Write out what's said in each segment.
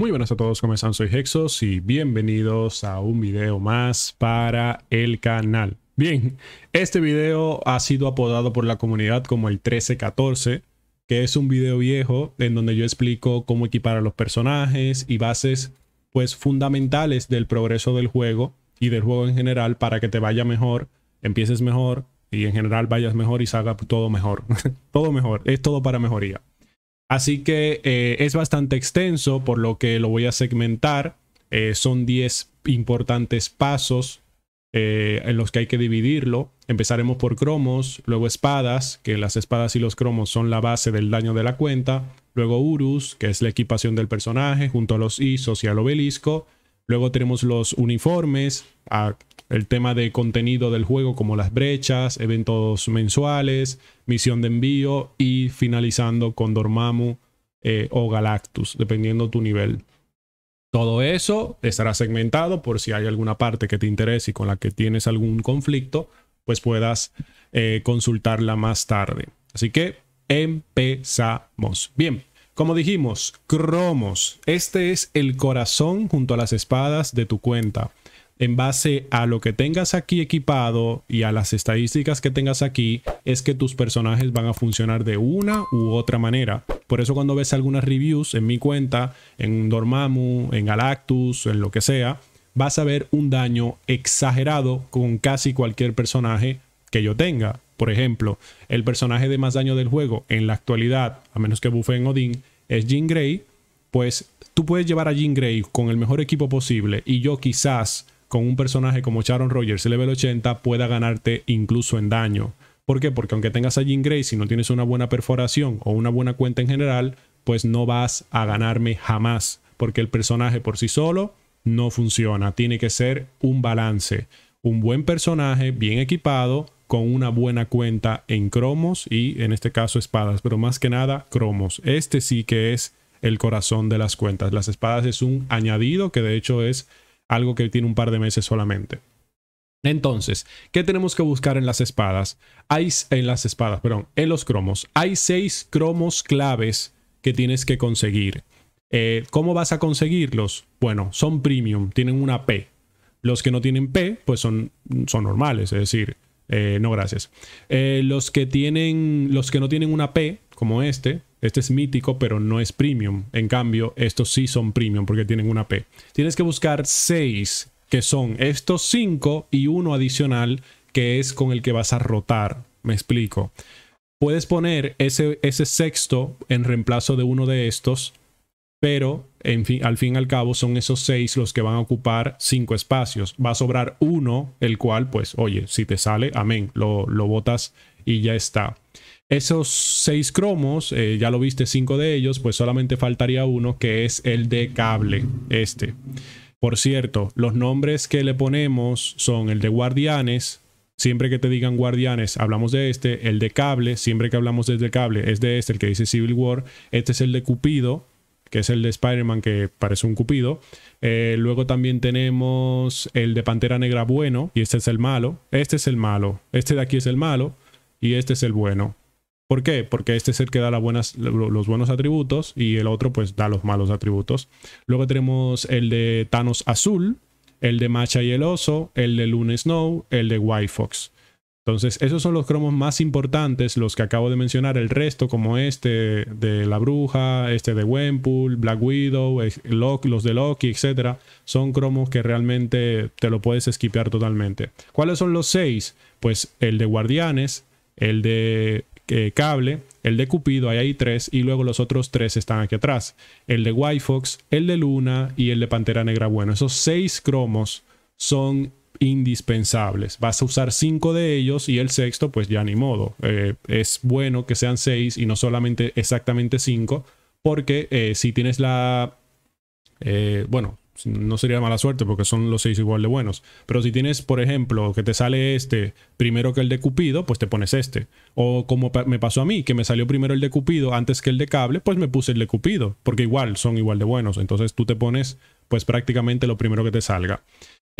Muy buenas a todos, como están? Soy Hexos y bienvenidos a un video más para el canal. Bien, este video ha sido apodado por la comunidad como el 1314, que es un video viejo en donde yo explico cómo equipar a los personajes y bases pues fundamentales del progreso del juego y del juego en general para que te vaya mejor, empieces mejor y en general vayas mejor y salga todo mejor. todo mejor, es todo para mejoría. Así que eh, es bastante extenso, por lo que lo voy a segmentar. Eh, son 10 importantes pasos eh, en los que hay que dividirlo. Empezaremos por cromos, luego espadas, que las espadas y los cromos son la base del daño de la cuenta. Luego Urus, que es la equipación del personaje, junto a los ISOs y al obelisco. Luego tenemos los uniformes, el tema de contenido del juego como las brechas, eventos mensuales, misión de envío y finalizando con Dormammu eh, o Galactus, dependiendo tu nivel. Todo eso estará segmentado por si hay alguna parte que te interese y con la que tienes algún conflicto, pues puedas eh, consultarla más tarde. Así que empezamos. Bien, como dijimos, cromos. Este es el corazón junto a las espadas de tu cuenta en base a lo que tengas aquí equipado y a las estadísticas que tengas aquí, es que tus personajes van a funcionar de una u otra manera. Por eso cuando ves algunas reviews en mi cuenta, en Dormammu, en Galactus, en lo que sea, vas a ver un daño exagerado con casi cualquier personaje que yo tenga. Por ejemplo, el personaje de más daño del juego en la actualidad, a menos que en Odin, es Jean Grey. Pues tú puedes llevar a Jean Grey con el mejor equipo posible y yo quizás con un personaje como Sharon Rogers, level 80, pueda ganarte incluso en daño. ¿Por qué? Porque aunque tengas a Jean Grey, si no tienes una buena perforación o una buena cuenta en general, pues no vas a ganarme jamás. Porque el personaje por sí solo no funciona. Tiene que ser un balance. Un buen personaje, bien equipado, con una buena cuenta en cromos y en este caso espadas. Pero más que nada, cromos. Este sí que es el corazón de las cuentas. Las espadas es un añadido que de hecho es algo que tiene un par de meses solamente. Entonces, ¿qué tenemos que buscar en las espadas? Hay en las espadas, perdón, en los cromos. Hay seis cromos claves que tienes que conseguir. Eh, ¿Cómo vas a conseguirlos? Bueno, son premium, tienen una P. Los que no tienen P, pues son, son normales, es decir, eh, no gracias. Eh, los que tienen, los que no tienen una P, como este, este es mítico, pero no es premium. En cambio, estos sí son premium porque tienen una P. Tienes que buscar seis que son estos cinco y uno adicional, que es con el que vas a rotar. Me explico. Puedes poner ese, ese sexto en reemplazo de uno de estos, pero al fin y al cabo son esos seis los que van a ocupar cinco espacios. Va a sobrar uno, el cual, pues, oye, si te sale, amén, lo, lo botas y ya está. Esos seis cromos, eh, ya lo viste, cinco de ellos, pues solamente faltaría uno, que es el de cable, este. Por cierto, los nombres que le ponemos son el de guardianes, siempre que te digan guardianes, hablamos de este, el de cable, siempre que hablamos de cable, es de este, el que dice Civil War, este es el de Cupido, que es el de Spider-Man que parece un Cupido. Eh, luego también tenemos el de Pantera Negra bueno, y este es el malo, este es el malo, este de aquí es el malo, y este es el bueno. ¿Por qué? Porque este es el que da los buenos atributos y el otro pues da los malos atributos. Luego tenemos el de Thanos Azul, el de Macha y el Oso, el de Luna Snow, el de White Fox. Entonces, esos son los cromos más importantes, los que acabo de mencionar. El resto, como este de la bruja, este de Wempool, Black Widow, eh, los de Loki, etc., son cromos que realmente te lo puedes esquipear totalmente. ¿Cuáles son los seis? Pues el de Guardianes, el de cable, el de Cupido, ahí hay tres, y luego los otros tres están aquí atrás. El de White Fox, el de Luna y el de Pantera Negra. Bueno, esos seis cromos son indispensables. Vas a usar cinco de ellos y el sexto, pues ya ni modo. Eh, es bueno que sean seis y no solamente exactamente cinco, porque eh, si tienes la... Eh, bueno, no sería mala suerte porque son los seis igual de buenos. Pero si tienes, por ejemplo, que te sale este primero que el de Cupido, pues te pones este. O como me pasó a mí, que me salió primero el de Cupido antes que el de cable, pues me puse el de Cupido, porque igual son igual de buenos. Entonces tú te pones pues prácticamente lo primero que te salga.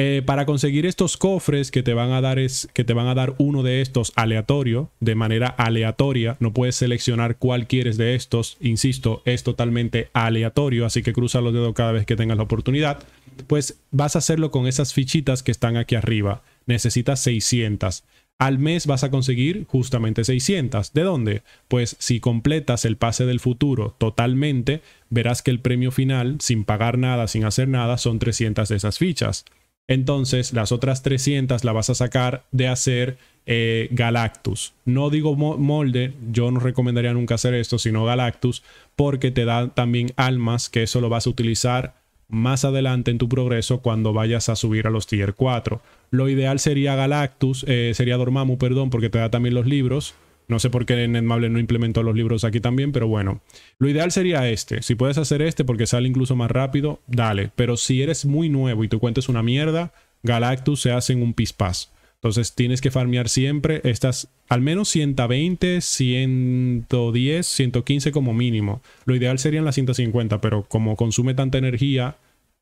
Eh, para conseguir estos cofres que te van a dar es que te van a dar uno de estos aleatorio, de manera aleatoria, no puedes seleccionar cuál quieres de estos, insisto, es totalmente aleatorio, así que cruza los dedos cada vez que tengas la oportunidad. Pues vas a hacerlo con esas fichitas que están aquí arriba. Necesitas 600. Al mes vas a conseguir justamente 600. ¿De dónde? Pues si completas el pase del futuro totalmente, verás que el premio final, sin pagar nada, sin hacer nada, son 300 de esas fichas entonces las otras 300 la vas a sacar de hacer eh, Galactus. No digo molde, yo no recomendaría nunca hacer esto, sino Galactus, porque te da también almas que eso lo vas a utilizar más adelante en tu progreso cuando vayas a subir a los tier 4. Lo ideal sería Galactus, eh, sería Dormammu, perdón, porque te da también los libros no sé por qué Netmable no implementó los libros aquí también, pero bueno. Lo ideal sería este. Si puedes hacer este porque sale incluso más rápido, dale. Pero si eres muy nuevo y tú cuenta una mierda, Galactus se hace en un pispás. Entonces tienes que farmear siempre estas al menos 120, 110, 115 como mínimo. Lo ideal serían las 150, pero como consume tanta energía,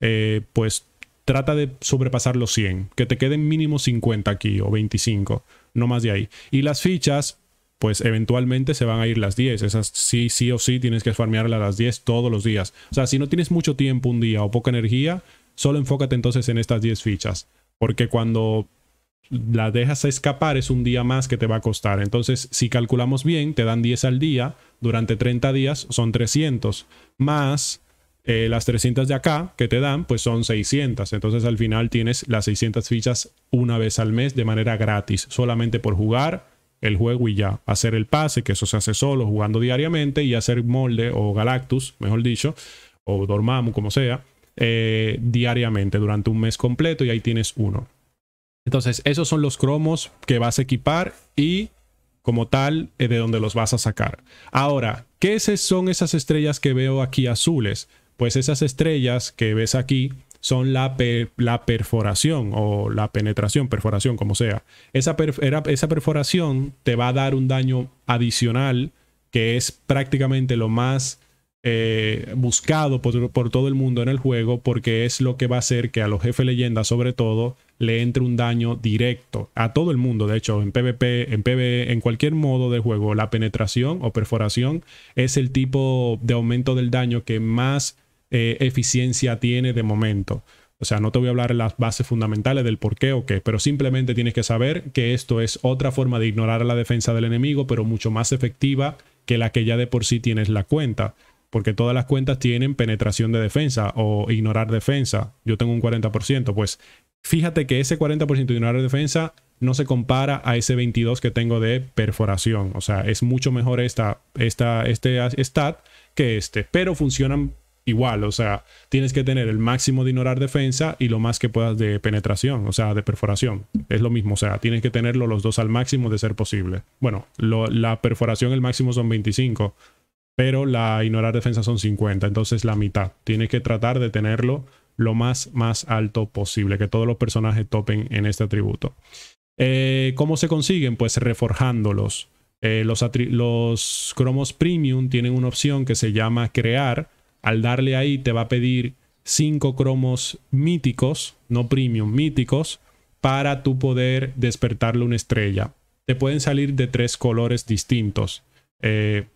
eh, pues trata de sobrepasar los 100. Que te queden mínimo 50 aquí o 25, no más de ahí. Y las fichas, pues eventualmente se van a ir las 10. Esas sí, sí o sí tienes que farmearlas a las 10 todos los días. O sea, si no tienes mucho tiempo un día o poca energía, solo enfócate entonces en estas 10 fichas. Porque cuando la dejas escapar es un día más que te va a costar. Entonces, si calculamos bien, te dan 10 al día, durante 30 días son 300, más eh, las 300 de acá que te dan, pues son 600. Entonces, al final tienes las 600 fichas una vez al mes de manera gratis, solamente por jugar el juego y ya. Hacer el pase, que eso se hace solo, jugando diariamente, y hacer molde o Galactus, mejor dicho, o Dormammu, como sea, eh, diariamente durante un mes completo y ahí tienes uno. Entonces, esos son los cromos que vas a equipar y como tal eh, de donde los vas a sacar. Ahora, ¿qué son esas estrellas que veo aquí azules? Pues esas estrellas que ves aquí son la, la perforación o la penetración, perforación, como sea. Esa, esa perforación te va a dar un daño adicional que es prácticamente lo más eh, buscado por, todo el mundo en el juego porque es lo que va a hacer que a los jefes leyendas sobre todo le entre un daño directo a todo el mundo de hecho en PvP en PvE en cualquier modo de juego la penetración o perforación es el tipo de aumento del daño que más eh, eficiencia tiene de momento. O sea, no te voy a hablar de las bases fundamentales del por qué o qué, pero simplemente tienes que saber que esto es otra forma de ignorar la defensa del enemigo, pero mucho más efectiva que la que ya de por sí tienes la cuenta. Porque todas las cuentas tienen penetración de defensa o ignorar defensa. Yo tengo un 40%. Pues fíjate que ese 40% de ignorar defensa no se compara a ese 22 que tengo de perforación. O sea, es mucho mejor esta, esta, este stat que este. Pero funcionan igual, o sea, tienes que tener el máximo de ignorar defensa y lo más que puedas de penetración, o sea, de perforación. Es lo mismo, o sea, tienes que tenerlo los dos al máximo de ser posible. Bueno, la perforación el máximo son 25, pero la ignorar defensa son 50, entonces la mitad. Tienes que tratar de tenerlo lo más, más alto posible, que todos los personajes topen en este atributo. Eh, ¿Cómo se consiguen? Pues reforjándolos. Eh, los, los cromos premium tienen una opción que se llama crear, al darle ahí te va a pedir cinco cromos míticos, no premium, míticos, para tu poder despertarle una estrella. Te pueden salir de tres colores distintos. Eh,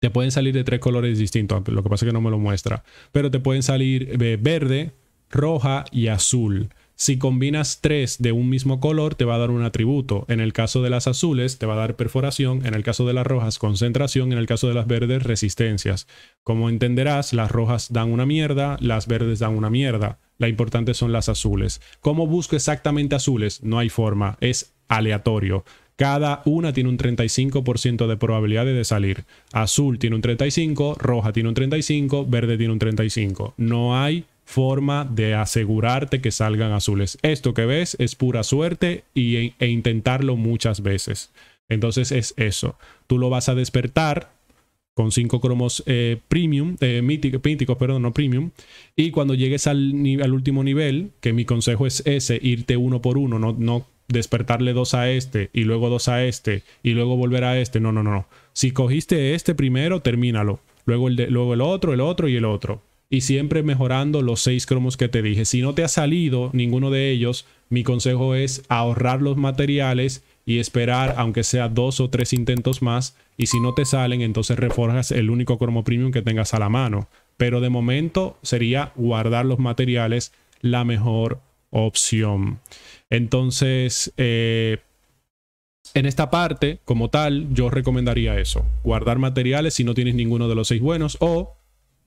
te pueden salir de tres colores distintos, lo que pasa es que no me lo muestra. Pero te pueden salir eh, verde, roja y azul. Si combinas tres de un mismo color, te va a dar un atributo. En el caso de las azules, te va a dar perforación. En el caso de las rojas, concentración. En el caso de las verdes, resistencias. Como entenderás, las rojas dan una mierda, las verdes dan una mierda. La importante son las azules. ¿Cómo busco exactamente azules? No hay forma. Es aleatorio. Cada una tiene un 35% de probabilidades de salir. Azul tiene un 35, roja tiene un 35, verde tiene un 35. No hay forma de asegurarte que salgan azules. Esto que ves es pura suerte y, e intentarlo muchas veces. Entonces es eso. Tú lo vas a despertar con cinco cromos eh, premium, de eh, perdón, no premium. Y cuando llegues al, al, último nivel, que mi consejo es ese, irte uno por uno, no, no despertarle dos a este y luego dos a este y luego volver a este. No, no, no. Si cogiste este primero, termínalo. Luego el, luego el otro, el otro y el otro y siempre mejorando los seis cromos que te dije. Si no te ha salido ninguno de ellos, mi consejo es ahorrar los materiales y esperar aunque sea dos o tres intentos más y si no te salen entonces reforjas el único cromo premium que tengas a la mano pero de momento sería guardar los materiales la mejor opción entonces eh, en esta parte como tal yo recomendaría eso guardar materiales si no tienes ninguno de los seis buenos o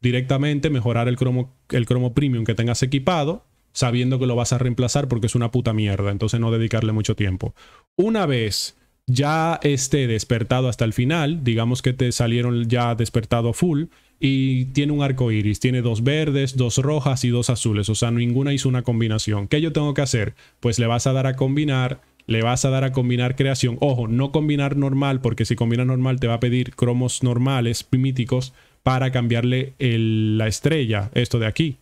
directamente mejorar el cromo, el cromo premium que tengas equipado, sabiendo que lo vas a reemplazar porque es una puta mierda, entonces no dedicarle mucho tiempo. Una vez ya esté despertado hasta el final, digamos que te salieron ya despertado full y tiene un arco iris, tiene dos verdes, dos rojas y dos azules, o sea, ninguna hizo una combinación. ¿Qué yo tengo que hacer? Pues le vas a dar a combinar, le vas a dar a combinar creación. Ojo, no combinar normal, porque si combina normal te va a pedir cromos normales, míticos para cambiarle la estrella, esto de aquí.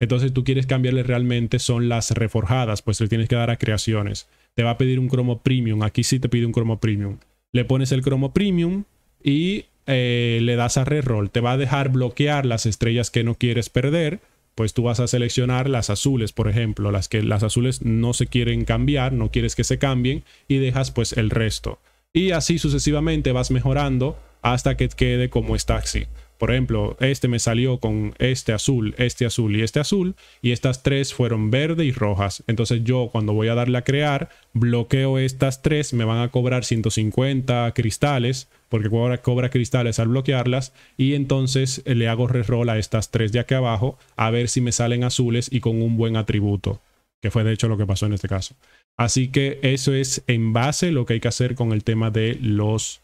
Entonces tú quieres cambiarle realmente son las reforjadas, pues le tienes que dar a creaciones. Te va a pedir un cromo premium, aquí sí te pide un cromo premium. Le pones el cromo premium y eh, le das a reroll. Te va a dejar bloquear las estrellas que no quieres perder, pues tú vas a seleccionar las azules, por ejemplo, las que las azules no se quieren cambiar, no quieres que se cambien y dejas pues el resto. Y así sucesivamente vas mejorando hasta que quede como está así. Por ejemplo, este me salió con este azul, este azul y este azul, y estas tres fueron verde y rojas. Entonces yo cuando voy a darle a crear, bloqueo estas tres, me van a cobrar 150 cristales, porque cobra, cobra cristales al bloquearlas, y entonces eh, le hago reroll a estas tres de aquí abajo, a ver si me salen azules y con un buen atributo, que fue de hecho lo que pasó en este caso. Así que eso es en base lo que hay que hacer con el tema de los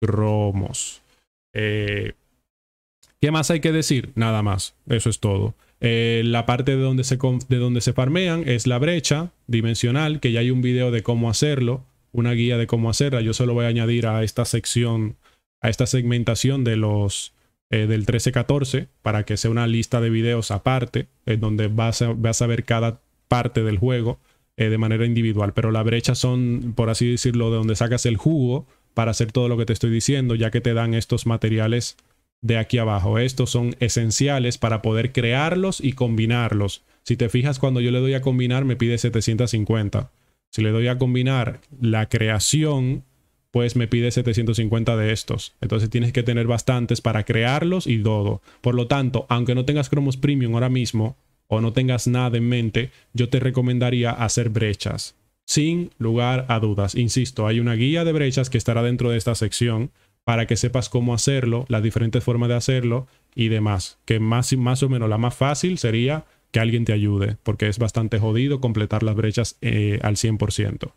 romos. Eh, ¿Qué más hay que decir? Nada más, eso es todo. Eh, la parte de donde, se, de donde se farmean es la brecha dimensional, que ya hay un video de cómo hacerlo, una guía de cómo hacerla. Yo se lo voy a añadir a esta sección, a esta segmentación de los, eh, del del 14 para que sea una lista de videos aparte, en donde vas a, vas a, ver cada parte del juego eh, de manera individual. Pero la brecha son, por así decirlo, de donde sacas el jugo para hacer todo lo que te estoy diciendo, ya que te dan estos materiales de aquí abajo. Estos son esenciales para poder crearlos y combinarlos. Si te fijas, cuando yo le doy a combinar, me pide 750. Si le doy a combinar la creación, pues me pide 750 de estos. Entonces tienes que tener bastantes para crearlos y todo. Por lo tanto, aunque no tengas cromos premium ahora mismo o no tengas nada en mente, yo te recomendaría hacer brechas. Sin lugar a dudas. Insisto, hay una guía de brechas que estará dentro de esta sección para que sepas cómo hacerlo, las diferentes formas de hacerlo y demás. Que más, más o menos la más fácil sería que alguien te ayude, porque es bastante jodido completar las brechas eh, al 100%.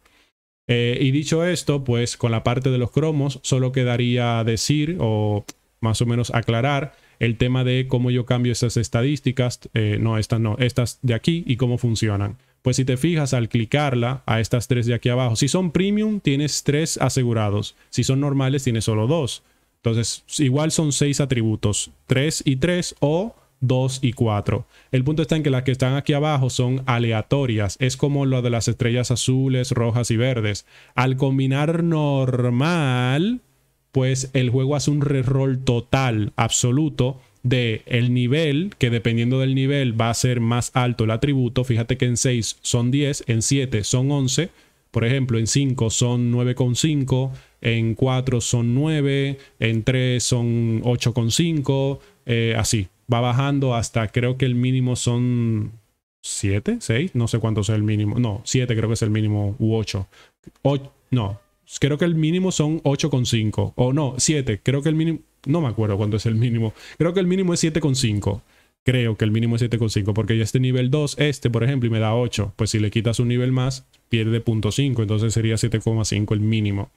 Eh, y dicho esto, pues con la parte de los cromos, solo quedaría decir o más o menos aclarar el tema de cómo yo cambio esas estadísticas, eh, no estas no, estas de aquí y cómo funcionan. Pues si te fijas al clicarla a estas tres de aquí abajo, si son premium tienes tres asegurados, si son normales tienes solo dos. Entonces igual son seis atributos, tres y tres o dos y cuatro. El punto está en que las que están aquí abajo son aleatorias, es como lo de las estrellas azules, rojas y verdes. Al combinar normal, pues el juego hace un reroll total, absoluto, de el nivel, que dependiendo del nivel va a ser más alto el atributo. Fíjate que en 6 son 10, en 7 son 11, por ejemplo, en 5 son 9,5, en 4 son 9, en 3 son 8,5, eh, así. Va bajando hasta creo que el mínimo son 7, 6, no sé cuánto es el mínimo. No, 7 creo que es el mínimo u 8. no, pues creo que el mínimo son 8,5. O no, 7. Creo que el mínimo. No me acuerdo cuánto es el mínimo. Creo que el mínimo es 7,5. Creo que el mínimo es 7,5. Porque ya este nivel 2, este, por ejemplo, y me da 8. Pues si le quitas un nivel más, pierde 0.5. Entonces sería 7,5 el mínimo.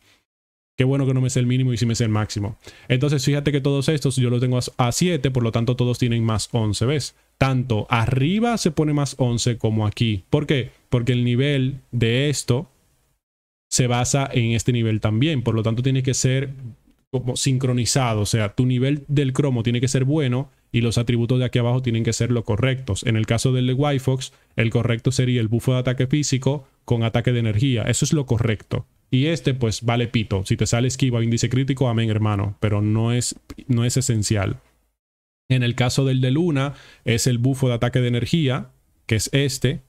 Qué bueno que no me sea el mínimo y sí me sea el máximo. Entonces, fíjate que todos estos yo los tengo a 7, por lo tanto todos tienen más 11, ¿ves? Tanto arriba se pone más 11 como aquí. ¿Por qué? Porque el nivel de esto se basa en este nivel también. Por lo tanto, tiene que ser como sincronizado. O sea, tu nivel del cromo tiene que ser bueno y los atributos de aquí abajo tienen que ser los correctos. En el caso del de wifox el correcto sería el bufo de ataque físico con ataque de energía. Eso es lo correcto. Y este, pues, vale pito. Si te sale esquiva índice crítico, amén, hermano. Pero no es, no es esencial. En el caso del de Luna, es el bufo de ataque de energía, que es este,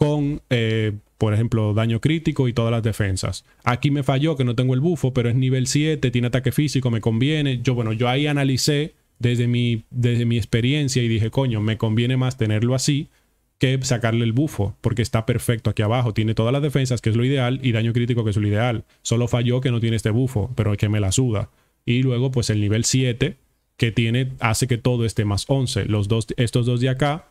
con, eh, por ejemplo, daño crítico y todas las defensas. Aquí me falló que no tengo el bufo, pero es nivel 7, tiene ataque físico, me conviene. Yo, bueno, yo ahí analicé desde mi, desde mi experiencia y dije, coño, me conviene más tenerlo así que sacarle el bufo, porque está perfecto aquí abajo, tiene todas las defensas, que es lo ideal, y daño crítico, que es lo ideal. Solo falló que no tiene este bufo, pero es que me la suda. Y luego, pues el nivel 7, que tiene, hace que todo esté más 11. Los dos, estos dos de acá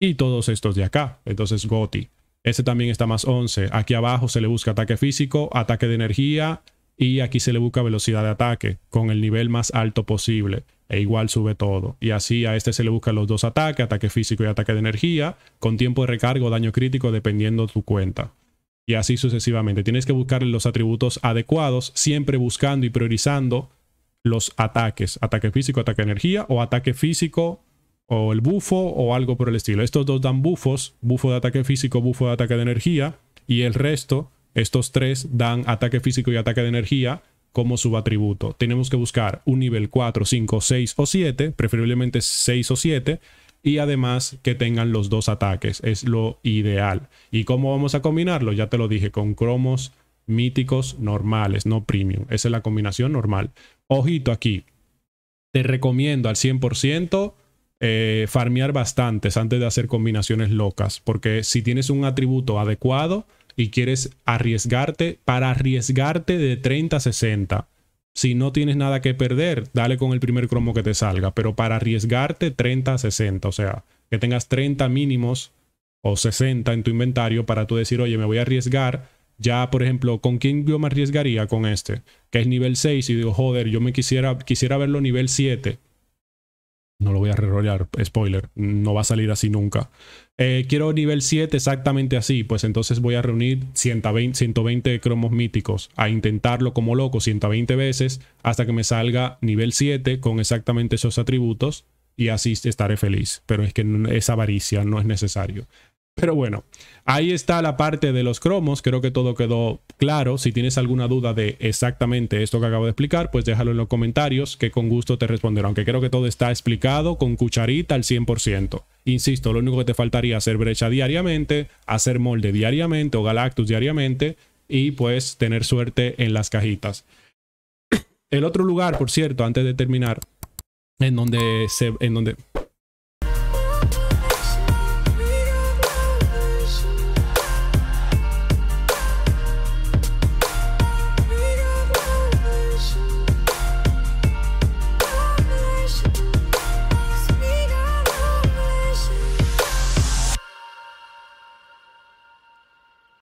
y todos estos de acá. Entonces Goti. Este también está más 11. Aquí abajo se le busca ataque físico, ataque de energía y aquí se le busca velocidad de ataque con el nivel más alto posible. E igual sube todo. Y así a este se le buscan los dos ataques, ataque físico y ataque de energía, con tiempo de recargo, daño crítico, dependiendo tu cuenta. Y así sucesivamente. Tienes que buscar los atributos adecuados, siempre buscando y priorizando los ataques. Ataque físico, ataque de energía o ataque físico, o el bufo o algo por el estilo. Estos dos dan bufos, bufo de ataque físico, bufo de ataque de energía, y el resto, estos tres, dan ataque físico y ataque de energía como subatributo. Tenemos que buscar un nivel 4, 5, 6 o 7, preferiblemente 6 o 7, y además que tengan los dos ataques, es lo ideal. ¿Y cómo vamos a combinarlo? Ya te lo dije, con cromos míticos normales, no premium. Esa es la combinación normal. Ojito aquí, te recomiendo al 100% eh, farmear bastantes antes de hacer combinaciones locas, porque si tienes un atributo adecuado y quieres arriesgarte, para arriesgarte de 30 a 60, si no tienes nada que perder, dale con el primer cromo que te salga, pero para arriesgarte 30 a 60, o sea, que tengas 30 mínimos o 60 en tu inventario para tú decir, oye, me voy a arriesgar. Ya, por ejemplo, ¿con quién yo me arriesgaría con este? Que es nivel 6 y digo, joder, yo me quisiera, quisiera verlo nivel 7 no lo voy a rerollar, spoiler, no va a salir así nunca. Eh, quiero nivel 7 exactamente así, pues entonces voy a reunir 120, 120 cromos míticos, a intentarlo como loco 120 veces hasta que me salga nivel 7 con exactamente esos atributos y así estaré feliz. Pero es que esa avaricia no es necesario. Pero bueno, ahí está la parte de los cromos. Creo que todo quedó claro. Si tienes alguna duda de exactamente esto que acabo de explicar, pues déjalo en los comentarios que con gusto te responderé. Aunque creo que todo está explicado con cucharita al 100%. Insisto, lo único que te faltaría hacer brecha diariamente, hacer molde diariamente o galactus diariamente y pues tener suerte en las cajitas. El otro lugar, por cierto, antes de terminar, en donde se... En donde,